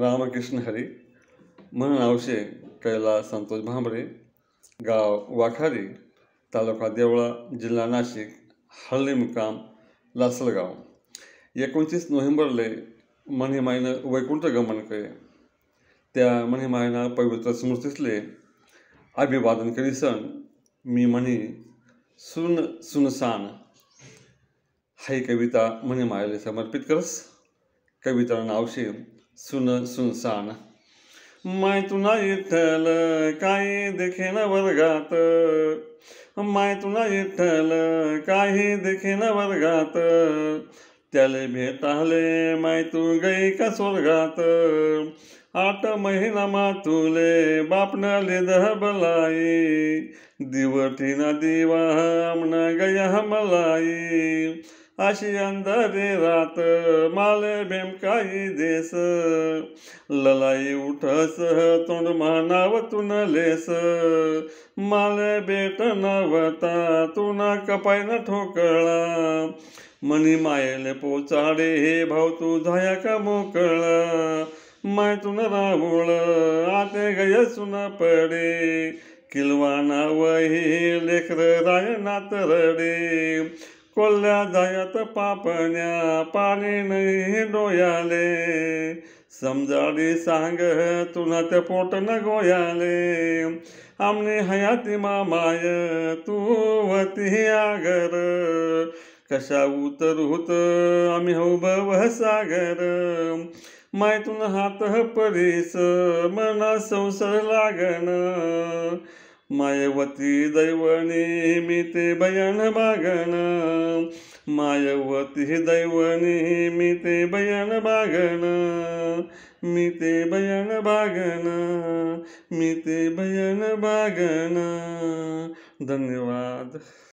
रामकृष्ण हरी म्हणून आवशे कैला संतोष भांबरे गाव वाखारी तालुका देवळा जिल्हा नाशिक हल्ली मुक्काम लासलगाव एकोणतीस नोव्हेंबरले महिनं वैकुंठ गमन केले त्या मायना पवित्र स्मृतीसले अभिवादन करीसन मी म्हणी सुन सुनसान हाई कविता म्हणे समर्पित करस कविता नावशी सुन सुनसान माय तुना काही देखेन वर्गात माय तुना काही देखेन वर्गात त्याले भेटाले माय तू गई का स्वर्गात आठ महिना मातुले बापन लेदह बलाई दिवटीना दिवा आमना गया मलाई अशी अंधारी रात माले भेमकाई देस ललाई उठस तोंड मानाव तुन लेस माले बेट नवता तुना कपाय न ठोकळा मनी मायले पोचाडे हे भाऊ तू झाया का मोकळा माय तुन राहुळ आते गय सुन पडे किलवाना वही लेकर राय रडे। कोल्ल्या जायत पापण्या पाणी नाही डोयाले समजाडी सांग तुला ते पोट न गोयाले आमने हयाती मामाय तू वती आगर कशा उतर होत आम्ही हौबव सागर मायतून हात परीस मना संसार लागण मायवती दैवणी मी ते बयण बागण मायवती दैवणी मी ते बयण बागण मी ते बयण बागण मी ते बयण बागण धन्यवाद